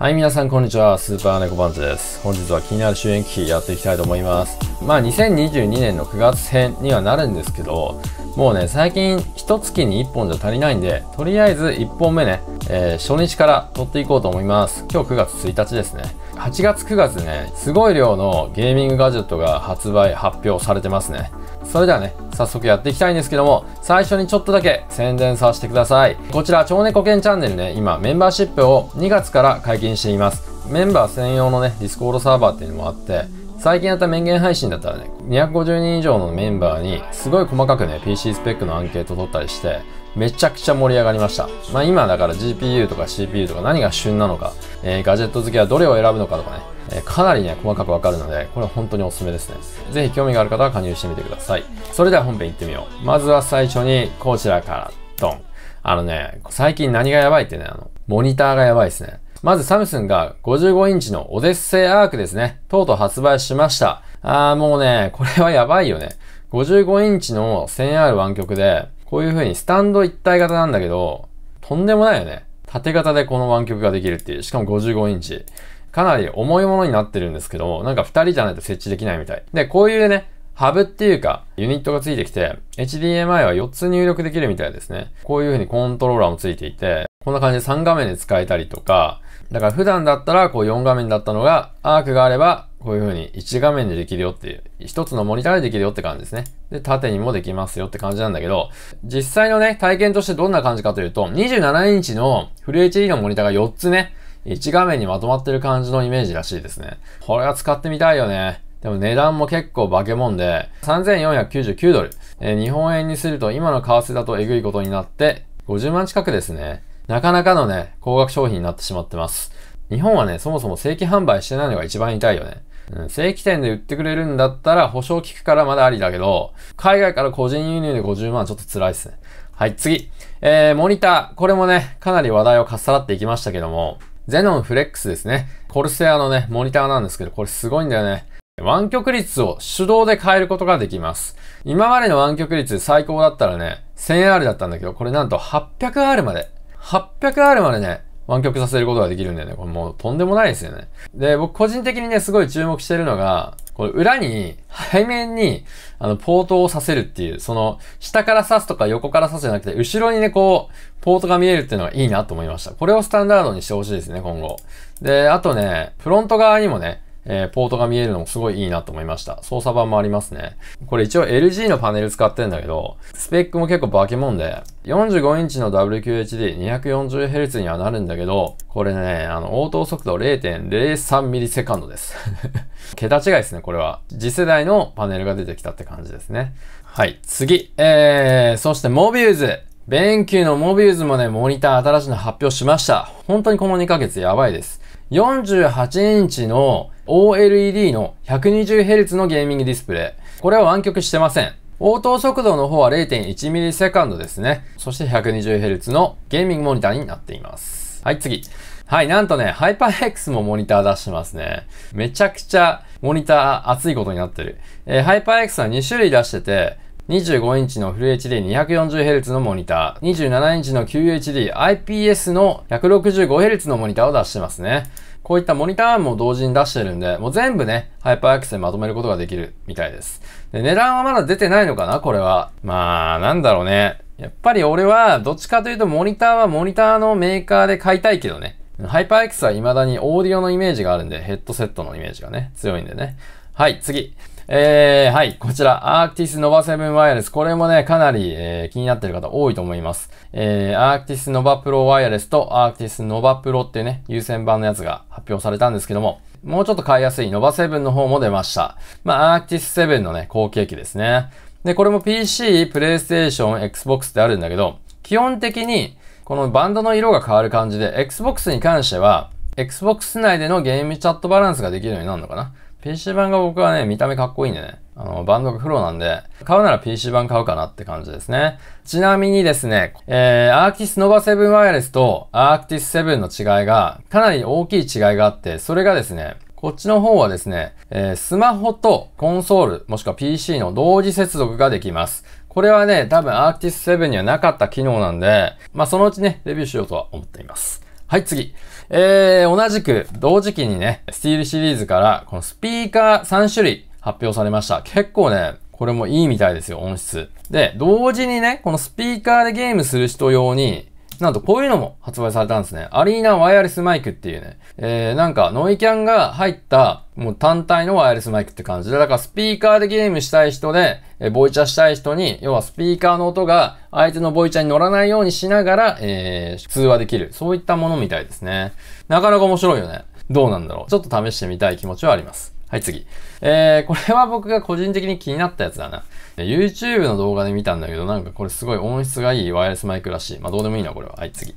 はい、皆さんこんにちは。スーパーネコパンツです。本日は気になる終演事やっていきたいと思います。まあ、2022年の9月編にはなるんですけど、もうね、最近1月に1本じゃ足りないんで、とりあえず1本目ね、えー、初日から撮っていこうと思います。今日9月1日ですね。8月9月ね、すごい量のゲーミングガジェットが発売、発表されてますね。それではね、早速やっていきたいんですけども、最初にちょっとだけ宣伝させてください。こちら、超猫犬チャンネルね、今メンバーシップを2月から解禁しています。メンバー専用のね、ディスコードサーバーっていうのもあって、最近やった面言配信だったらね、250人以上のメンバーに、すごい細かくね、PC スペックのアンケート取ったりして、めちゃくちゃ盛り上がりました。まあ今だから GPU とか CPU とか何が旬なのか、えー、ガジェット好きはどれを選ぶのかとかね、えー、かなりね、細かくわかるので、これ本当におすすめですね。ぜひ興味がある方は加入してみてください。それでは本編行ってみよう。まずは最初に、こちらから、ドン。あのね、最近何がやばいってね、あの、モニターがやばいですね。まずサムスンが55インチのオデッセイアークですね。とうとう発売しました。あーもうね、これはやばいよね。55インチの 1000R 湾曲で、こういう風にスタンド一体型なんだけど、とんでもないよね。縦型でこの湾曲ができるっていう。しかも55インチ。かなり重いものになってるんですけど、なんか2人じゃないと設置できないみたい。で、こういうね、ハブっていうか、ユニットがついてきて、HDMI は4つ入力できるみたいですね。こういう風にコントローラーもついていて、こんな感じで3画面で使えたりとか、だから普段だったらこう4画面だったのが、アークがあればこういう風に1画面でできるよっていう、一つのモニターでできるよって感じですね。で、縦にもできますよって感じなんだけど、実際のね、体験としてどんな感じかというと、27インチのフル HD のモニターが4つね、1画面にまとまってる感じのイメージらしいですね。これは使ってみたいよね。でも値段も結構化け物で、3499ドル。えー、日本円にすると今の為替だとえぐいことになって、50万近くですね。なかなかのね、高額商品になってしまってます。日本はね、そもそも正規販売してないのが一番痛いよね。うん、正規店で売ってくれるんだったら保証効くからまだありだけど、海外から個人輸入で50万はちょっと辛いですね。はい、次。えー、モニター。これもね、かなり話題をかっさらっていきましたけども、ゼノンフレックスですね。コルセアのね、モニターなんですけど、これすごいんだよね。湾曲率を手動で変えることができます。今までの湾曲率最高だったらね、1000R だったんだけど、これなんと 800R まで。800R までね、湾曲させることができるんだよね。これもうとんでもないですよね。で、僕個人的にね、すごい注目してるのが、これ裏に、背面に、あの、ポートを刺せるっていう、その、下から刺すとか横から刺すじゃなくて、後ろにね、こう、ポートが見えるっていうのがいいなと思いました。これをスタンダードにしてほしいですね、今後。で、あとね、フロント側にもね、えー、ポートが見えるのもすごいいいなと思いました。操作版もありますね。これ一応 LG のパネル使ってんだけど、スペックも結構化け物で、45インチの WQHD240Hz にはなるんだけど、これね、あの、応答速度 0.03ms です。桁違いですね、これは。次世代のパネルが出てきたって感じですね。はい、次。えー、そしてモビューズ。ベンキュのモビューズもね、モニター新しいの発表しました。本当にこの2ヶ月やばいです。48インチの OLED の 120Hz のゲーミングディスプレイ。これは湾曲してません。応答速度の方は 0.1ms セカンドですね。そして 120Hz のゲーミングモニターになっています。はい、次。はい、なんとね、ハイパー X もモニター出してますね。めちゃくちゃモニター熱いことになってる。えー、ハイパー X は2種類出してて、25インチのフル HD240Hz のモニター、27インチの QHD IPS の 165Hz のモニターを出してますね。こういったモニターも同時に出してるんで、もう全部ね、ハイパーアクセまとめることができるみたいです。で、値段はまだ出てないのかなこれは。まあ、なんだろうね。やっぱり俺は、どっちかというとモニターはモニターのメーカーで買いたいけどね。ハイパー X は未だにオーディオのイメージがあるんで、ヘッドセットのイメージがね、強いんでね。はい、次。えー、はい、こちら、アークティスノバンワイヤレス。これもね、かなり、えー、気になってる方多いと思います。えー、アークティスノバプロワイヤレスとアークティスノバプロっていうね、優先版のやつが発表されたんですけども、もうちょっと買いやすいノバンの方も出ました。まあ、アークティス7のね、後継機ですね。で、これも PC、PlayStation、Xbox ってあるんだけど、基本的に、このバンドの色が変わる感じで、Xbox に関しては、Xbox 内でのゲームチャットバランスができるようになるのかな PC 版が僕はね、見た目かっこいいんでね。あの、バンドが黒なんで、買うなら PC 版買うかなって感じですね。ちなみにですね、えー、アーキスノバ7ワイヤレスとアーキティス7の違いが、かなり大きい違いがあって、それがですね、こっちの方はですね、えー、スマホとコンソール、もしくは PC の同時接続ができます。これはね、多分アーキティス7にはなかった機能なんで、まあそのうちね、レビューしようとは思っています。はい、次。えー、同じく、同時期にね、スティールシリーズから、このスピーカー3種類発表されました。結構ね、これもいいみたいですよ、音質。で、同時にね、このスピーカーでゲームする人用に、なんとこういうのも発売されたんですね。アリーナワイヤレスマイクっていうね。えー、なんかノイキャンが入ったもう単体のワイヤレスマイクって感じで、だからスピーカーでゲームしたい人で、えボイチャしたい人に、要はスピーカーの音が相手のボイチャに乗らないようにしながら、えー、通話できる。そういったものみたいですね。なかなか面白いよね。どうなんだろう。ちょっと試してみたい気持ちはあります。はい、次。えー、これは僕が個人的に気になったやつだな。で、YouTube の動画で見たんだけど、なんかこれすごい音質がいいワイヤレスマイクらしい。まあどうでもいいな、これは。はい、次。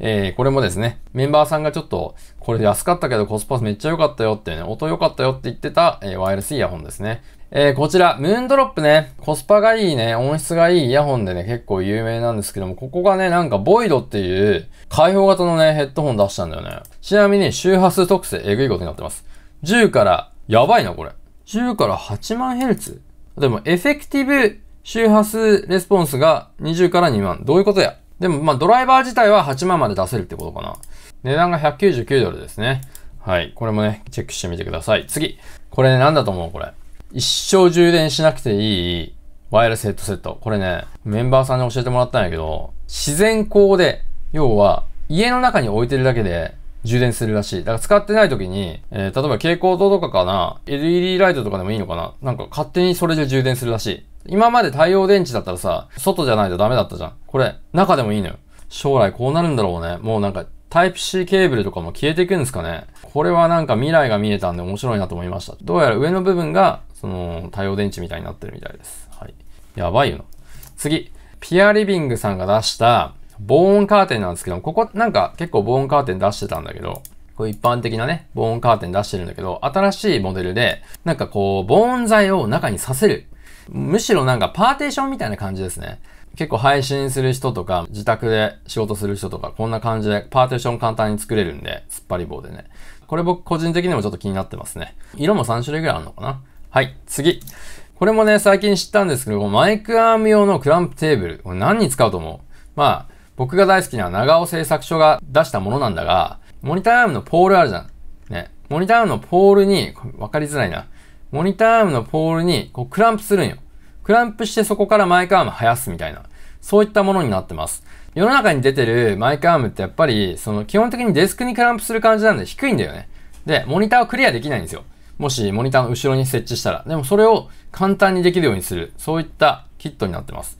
えー、これもですね、メンバーさんがちょっと、これで安かったけどコスパめっちゃ良かったよってね、音良かったよって言ってた、えー、ワイヤレスイヤホンですね。えー、こちら、ムーンドロップね、コスパがいいね、音質がいいイヤホンでね、結構有名なんですけども、ここがね、なんかボイドっていう開放型のね、ヘッドホン出したんだよね。ちなみに周波数特性、えぐいことになってます。10から、やばいな、これ。10から8万ヘルツ例えば、エフェクティブ周波数レスポンスが20から2万。どういうことやでも、まあ、ドライバー自体は8万まで出せるってことかな。値段が199ドルですね。はい。これもね、チェックしてみてください。次。これね、なんだと思うこれ。一生充電しなくていいワイヤレスヘッドセット。これね、メンバーさんに教えてもらったんやけど、自然光で、要は、家の中に置いてるだけで、充電するらしい。だから使ってない時に、えー、例えば蛍光灯とかかな、LED ライトとかでもいいのかななんか勝手にそれで充電するらしい。今まで太陽電池だったらさ、外じゃないとダメだったじゃん。これ、中でもいいのよ。将来こうなるんだろうね。もうなんか、タイプ C ケーブルとかも消えていくんですかね。これはなんか未来が見えたんで面白いなと思いました。どうやら上の部分が、その、太陽電池みたいになってるみたいです。はい。やばいよな。次。ピアリビングさんが出した、防音カーテンなんですけど、ここなんか結構防音カーテン出してたんだけど、こう一般的なね、防音カーテン出してるんだけど、新しいモデルで、なんかこう、防音材を中にさせる。むしろなんかパーテーションみたいな感じですね。結構配信する人とか、自宅で仕事する人とか、こんな感じでパーテーション簡単に作れるんで、突っ張り棒でね。これ僕個人的にもちょっと気になってますね。色も3種類ぐらいあるのかなはい、次。これもね、最近知ったんですけど、マイクアーム用のクランプテーブル。これ何に使うと思うまあ、僕が大好きな長尾製作所が出したものなんだが、モニターアームのポールあるじゃん。ね。モニターアームのポールに、わかりづらいな。モニターアームのポールに、こう、クランプするんよ。クランプしてそこからマイクアーム生やすみたいな。そういったものになってます。世の中に出てるマイクアームってやっぱり、その基本的にデスクにクランプする感じなんで低いんだよね。で、モニターをクリアできないんですよ。もしモニターの後ろに設置したら。でもそれを簡単にできるようにする。そういったキットになってます。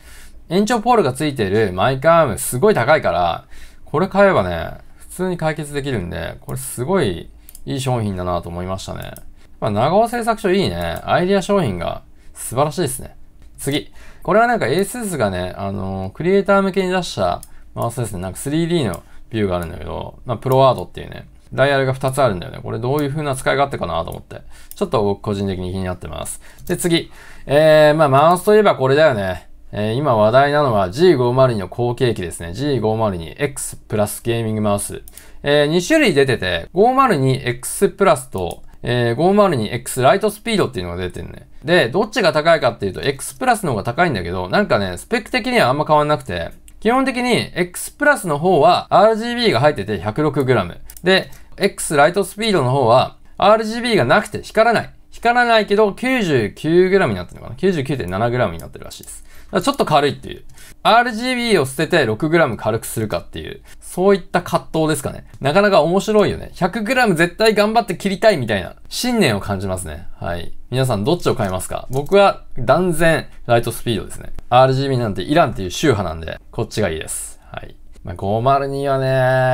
延長ポールが付いてるマイカアームすごい高いから、これ買えばね、普通に解決できるんで、これすごいいい商品だなと思いましたね。まあ、長尾製作所いいね。アイディア商品が素晴らしいですね。次。これはなんか ASUS がね、あのー、クリエイター向けに出したマウスですね。なんか 3D のビューがあるんだけど、まあ、プロワードっていうね、ダイヤルが2つあるんだよね。これどういう風な使い勝手かなと思って。ちょっと僕個人的に気になってます。で、次。えー、まあ、マウスといえばこれだよね。えー、今話題なのは G502 の後継機ですね。G502X プラスゲーミングマウス。えー、2種類出てて、502X プラスと、えー、502X ライトスピードっていうのが出てるね。で、どっちが高いかっていうと X プラスの方が高いんだけど、なんかね、スペック的にはあんま変わんなくて、基本的に X プラスの方は RGB が入ってて 106g。で、X ライトスピードの方は RGB がなくて光らない。光らないけど 99g になってるのかな ?99.7g になってるらしいです。ちょっと軽いっていう。RGB を捨てて 6g 軽くするかっていう。そういった葛藤ですかね。なかなか面白いよね。100g 絶対頑張って切りたいみたいな信念を感じますね。はい。皆さんどっちを買いますか僕は断然ライトスピードですね。RGB なんてイランっていう宗派なんで、こっちがいいです。はい。まあ、502は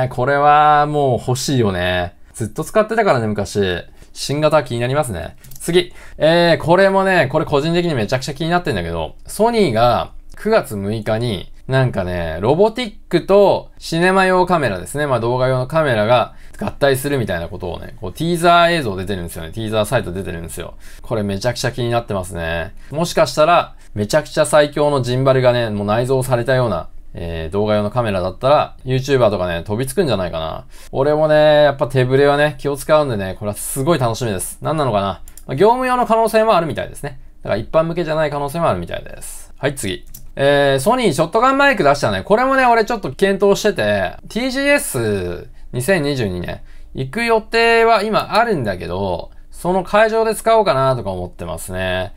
ね、これはもう欲しいよね。ずっと使ってたからね、昔。新型は気になりますね。次。えー、これもね、これ個人的にめちゃくちゃ気になってんだけど、ソニーが9月6日に、なんかね、ロボティックとシネマ用カメラですね。まあ動画用のカメラが合体するみたいなことをね、こうティーザー映像出てるんですよね。ティーザーサイト出てるんですよ。これめちゃくちゃ気になってますね。もしかしたら、めちゃくちゃ最強のジンバルがね、もう内蔵されたようなえー、動画用のカメラだったら、YouTuber とかね、飛びつくんじゃないかな。俺もね、やっぱ手ブレはね、気を使うんでね、これはすごい楽しみです。何なのかな、まあ、業務用の可能性もあるみたいですね。だから一般向けじゃない可能性もあるみたいです。はい、次。えー、ソニーショットガンマイク出したね。これもね、俺ちょっと検討してて、TGS2022 年、行く予定は今あるんだけど、その会場で使おうかなとか思ってますね。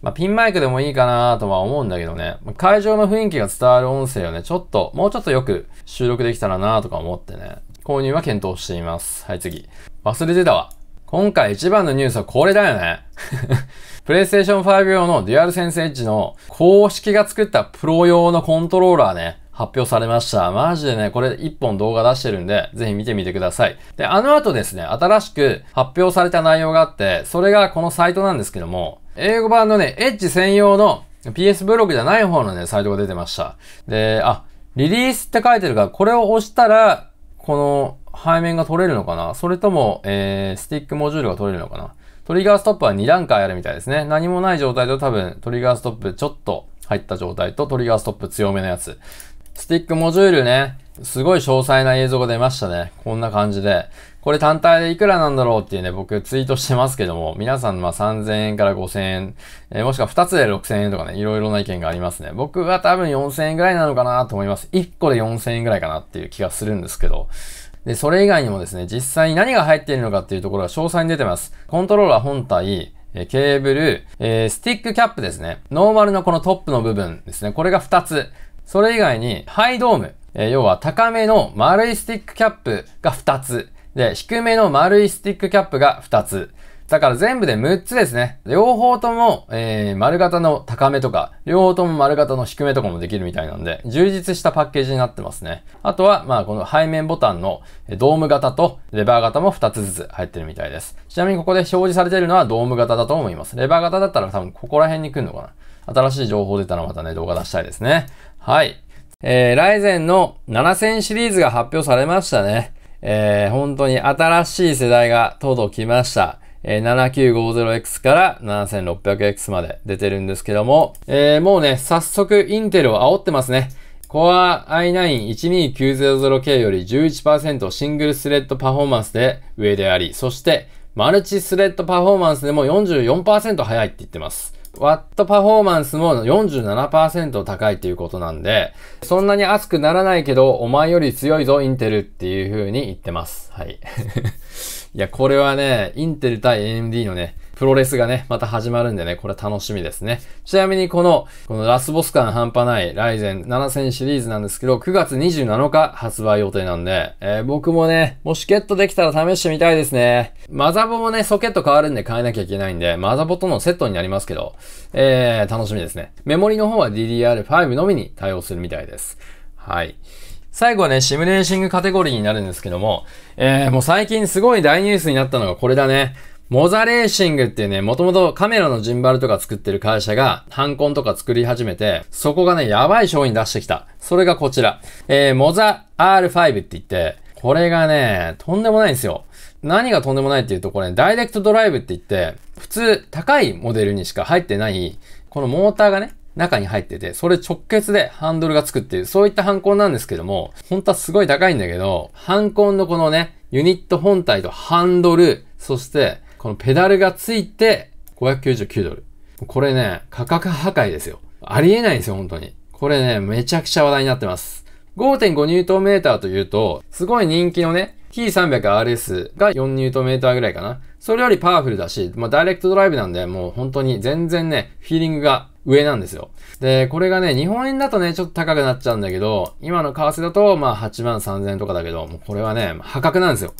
まあ、ピンマイクでもいいかなとは思うんだけどね。会場の雰囲気が伝わる音声をね、ちょっと、もうちょっとよく収録できたらなとか思ってね。購入は検討しています。はい、次。忘れてたわ。今回一番のニュースはこれだよね。プレイステーション5用のデュアルセンスエッジの公式が作ったプロ用のコントローラーね。発表されました。マジでね、これ1本動画出してるんで、ぜひ見てみてください。で、あの後ですね、新しく発表された内容があって、それがこのサイトなんですけども、英語版のね、エッジ専用の PS ブログじゃない方のね、サイトが出てました。で、あ、リリースって書いてるから、これを押したら、この背面が取れるのかなそれとも、えー、スティックモジュールが取れるのかなトリガーストップは2段階あるみたいですね。何もない状態と多分、トリガーストップちょっと入った状態とトリガーストップ強めのやつ。スティックモジュールね、すごい詳細な映像が出ましたね。こんな感じで。これ単体でいくらなんだろうっていうね、僕ツイートしてますけども、皆さんまあ3000円から5000円、えー、もしくは2つで6000円とかね、いろいろな意見がありますね。僕は多分4000円ぐらいなのかなと思います。1個で4000円ぐらいかなっていう気がするんですけど。で、それ以外にもですね、実際に何が入っているのかっていうところが詳細に出てます。コントローラー本体、えケーブル、えー、スティックキャップですね。ノーマルのこのトップの部分ですね。これが2つ。それ以外に、ハイドーム、えー、要は高めの丸いスティックキャップが2つ。で、低めの丸いスティックキャップが2つ。だから全部で6つですね。両方とも、えー、丸型の高めとか、両方とも丸型の低めとかもできるみたいなんで、充実したパッケージになってますね。あとは、まあ、この背面ボタンのドーム型とレバー型も2つずつ入ってるみたいです。ちなみにここで表示されてるのはドーム型だと思います。レバー型だったら多分ここら辺に来るのかな。新しい情報出たらまたね、動画出したいですね。はい。えー、ライゼンの7000シリーズが発表されましたね。えー、本当に新しい世代がとうとう来ました。7950X から 7600X まで出てるんですけども、えー、もうね、早速インテルを煽ってますね。Core i9-12900K より11%シングルスレッドパフォーマンスで上であり、そしてマルチスレッドパフォーマンスでも44%速いって言ってます。ワットパフォーマンスも47%高いっていうことなんで、そんなに熱くならないけど、お前より強いぞ、インテルっていう風に言ってます。はい。いや、これはね、インテル対 AMD のね、プロレスがね、また始まるんでね、これ楽しみですね。ちなみにこの、このラスボス感半端ないライゼン7000シリーズなんですけど、9月27日発売予定なんで、えー、僕もね、もしゲットできたら試してみたいですね。マザボもね、ソケット変わるんで変えなきゃいけないんで、マザボとのセットになりますけど、えー、楽しみですね。メモリの方は DDR5 のみに対応するみたいです。はい。最後はね、シミュレーシングカテゴリーになるんですけども、えー、もう最近すごい大ニュースになったのがこれだね。モザレーシングっていうね、もともとカメラのジンバルとか作ってる会社が、ハンコンとか作り始めて、そこがね、やばい商品出してきた。それがこちら。えー、モザ R5 って言って、これがね、とんでもないんですよ。何がとんでもないっていうと、これ、ね、ダイレクトドライブって言って、普通高いモデルにしか入ってない、このモーターがね、中に入ってて、それ直結でハンドルがつくっていう、そういったハンコンなんですけども、本当はすごい高いんだけど、ハンコンのこのね、ユニット本体とハンドル、そして、このペダルがついて、599ドル。これね、価格破壊ですよ。ありえないんですよ、本当に。これね、めちゃくちゃ話題になってます。5.5ニュートンメーターというと、すごい人気のね、T300RS が4ニュートンメーターぐらいかな。それよりパワフルだし、まあ、ダイレクトドライブなんで、もう本当に全然ね、フィーリングが上なんですよ。で、これがね、日本円だとね、ちょっと高くなっちゃうんだけど、今の為替だと、まあ、8万3000円とかだけど、もうこれはね、破格なんですよ。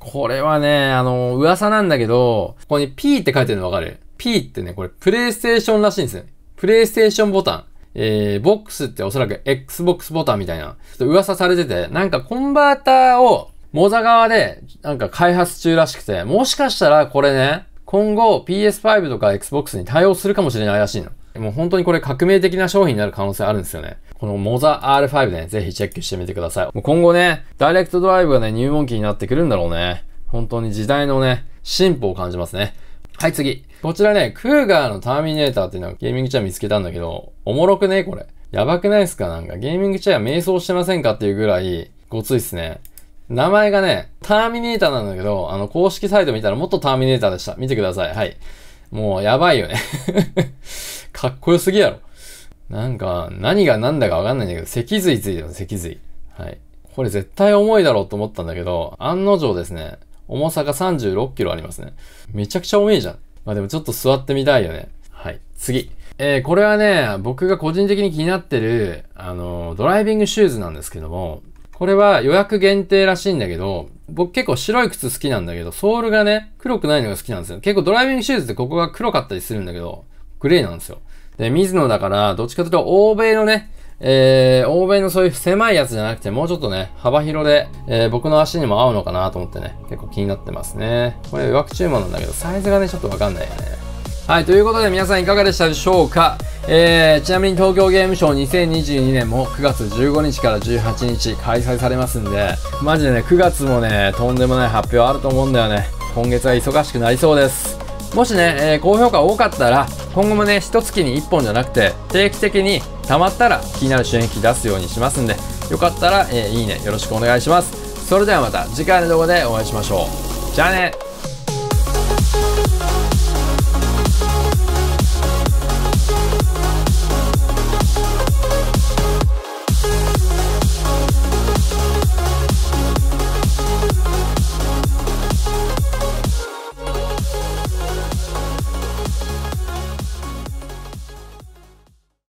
これはね、あの、噂なんだけど、ここに P って書いてるのわかる ?P ってね、これ、プレイステーションらしいんですよね。プレイステーションボタン。えー、ボックスっておそらく Xbox ボタンみたいな、ちょっと噂されてて、なんかコンバーターを、モザ側で、なんか開発中らしくて、もしかしたらこれね、今後 PS5 とか Xbox に対応するかもしれないらしいの。もう本当にこれ革命的な商品になる可能性あるんですよね。このモザ R5 ね、ぜひチェックしてみてください。もう今後ね、ダイレクトドライブがね、入門機になってくるんだろうね。本当に時代のね、進歩を感じますね。はい、次。こちらね、クーガーのターミネーターっていうのはゲーミングチェア見つけたんだけど、おもろくねこれ。やばくないですかなんかゲーミングチェア迷走してませんかっていうぐらい、ごついっすね。名前がね、ターミネーターなんだけど、あの、公式サイト見たらもっとターミネーターでした。見てください。はい。もう、やばいよねかっこよすぎやろ。なんか、何が何だかわかんないんだけど、脊髄ついてるの、脊髄。はい。これ絶対重いだろうと思ったんだけど、案の定ですね、重さが36キロありますね。めちゃくちゃ重いじゃん。まあでもちょっと座ってみたいよね。はい。次。えー、これはね、僕が個人的に気になってる、あのー、ドライビングシューズなんですけども、これは予約限定らしいんだけど、僕結構白い靴好きなんだけど、ソールがね、黒くないのが好きなんですよ。結構ドライビングシューズってここが黒かったりするんだけど、グレーなんですよ。で、水野だから、どっちかというと、欧米のね、えー、欧米のそういう狭いやつじゃなくて、もうちょっとね、幅広で、えー、僕の足にも合うのかなと思ってね、結構気になってますね。これ予約注文なんだけど、サイズがね、ちょっとわかんないよね。はい、ということで皆さんいかがでしたでしょうかえー、ちなみに東京ゲームショウ2022年も9月15日から18日開催されますんで、マジでね、9月もね、とんでもない発表あると思うんだよね。今月は忙しくなりそうです。もしね、えー、高評価多かったら、今後もね、一月に1本じゃなくて、定期的に溜まったら気になる収益機出すようにしますんで、よかったら、えー、いいね、よろしくお願いします。それではまた次回の動画でお会いしましょう。じゃあね